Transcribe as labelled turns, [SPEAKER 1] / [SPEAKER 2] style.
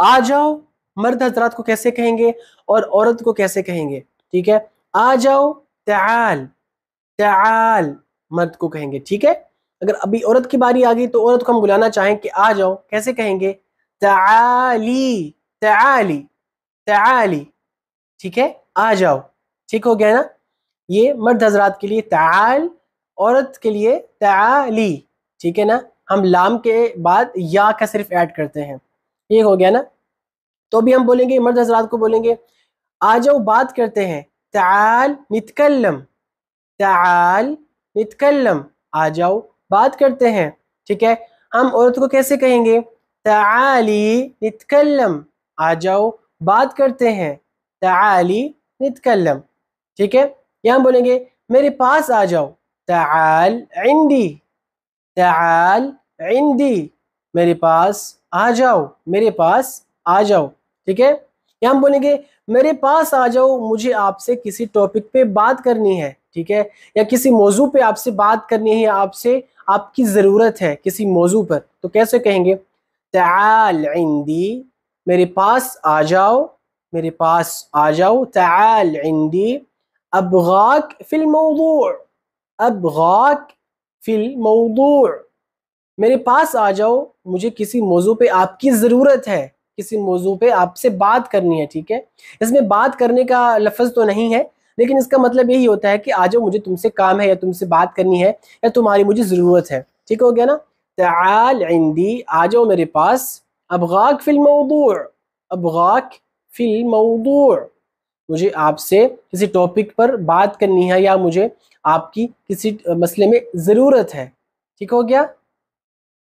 [SPEAKER 1] आ जाओ मर्द हजरात को कैसे कहेंगे और औरत को कैसे कहेंगे ठीक है आ जाओ त्याल त्याल मर्द को कहेंगे ठीक है अगर अभी औरत की बारी आ गई तो औरत को हम बुलाना चाहें कि आ जाओ कैसे कहेंगे त्याली त्याली त्याली ठीक है आ जाओ ठीक हो गया ना ये मर्द हजरात के लिए त्याल औरत के लिए त्याली ठीक है ना हम लाम के बाद या का सिर्फ ऐड करते हैं ये हो गया ना तो भी हम बोलेंगे मर्द हजरात को बोलेंगे आ जाओ बात करते हैं ताल नितकल्लम ताल नितकल्लम आ जाओ बात करते हैं ठीक है हम औरत को कैसे कहेंगे ताली नितकल्लम आ जाओ बात करते हैं ताली नितकल्लम ठीक है या हम बोलेंगे मेरे पास आ जाओ ताल इंडी ताल इंडी मेरे पास आ जाओ मेरे पास आ जाओ ठीक है या हम बोलेंगे मेरे पास आ जाओ मुझे आपसे किसी टॉपिक पे बात करनी है ठीक है या किसी मौजू पे आपसे बात करनी है आपसे आपकी ज़रूरत है किसी मौजू पर तो कैसे कहेंगे तयाल इंदी मेरे पास आ जाओ मेरे पास आ जाओ तयाल इंदी गाक फिल मऊदूर अब गाक फिल मऊदूर मेरे पास आ जाओ मुझे किसी मौजू पे आपकी ज़रूरत है किसी मौजू पे आपसे बात करनी है ठीक है इसमें बात करने का लफज तो नहीं है लेकिन इसका मतलब यही होता है कि आ जाओ मुझे तुमसे काम है या तुमसे बात करनी है या तुम्हारी मुझे ज़रूरत है ठीक हो गया ना त्याल इंदी आ जाओ मेरे पास अबगाक फिल मौदूर अबगाक फिल मौदूर मुझे आपसे किसी टॉपिक पर बात करनी है या मुझे आपकी किसी मसले में ज़रूरत है ठीक हो गया